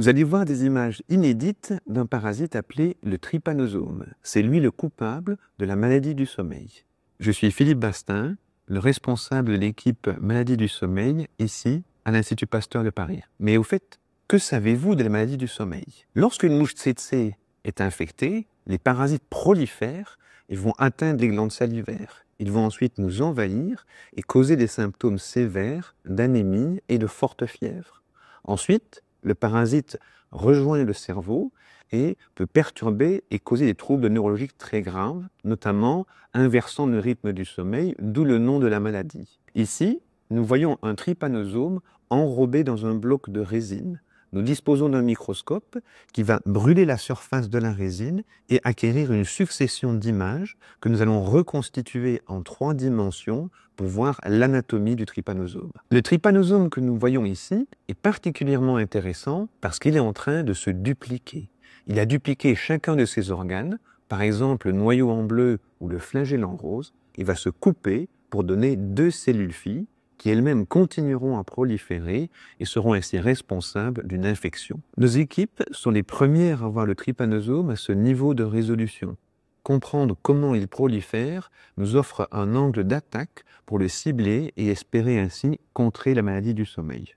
Vous allez voir des images inédites d'un parasite appelé le trypanosome. C'est lui le coupable de la maladie du sommeil. Je suis Philippe Bastin, le responsable de l'équipe maladie du sommeil ici à l'Institut Pasteur de Paris. Mais au fait, que savez-vous de la maladie du sommeil Lorsqu'une mouche tsetse est infectée, les parasites prolifèrent et vont atteindre les glandes salivaires. Ils vont ensuite nous envahir et causer des symptômes sévères d'anémie et de forte fièvre. Ensuite, le parasite rejoint le cerveau et peut perturber et causer des troubles neurologiques très graves, notamment inversant le rythme du sommeil, d'où le nom de la maladie. Ici, nous voyons un trypanosome enrobé dans un bloc de résine nous disposons d'un microscope qui va brûler la surface de la résine et acquérir une succession d'images que nous allons reconstituer en trois dimensions pour voir l'anatomie du trypanosome. Le trypanosome que nous voyons ici est particulièrement intéressant parce qu'il est en train de se dupliquer. Il a dupliqué chacun de ses organes, par exemple le noyau en bleu ou le flagelle en rose, il va se couper pour donner deux cellules filles qui elles-mêmes continueront à proliférer et seront ainsi responsables d'une infection. Nos équipes sont les premières à voir le trypanosome à ce niveau de résolution. Comprendre comment il prolifère nous offre un angle d'attaque pour le cibler et espérer ainsi contrer la maladie du sommeil.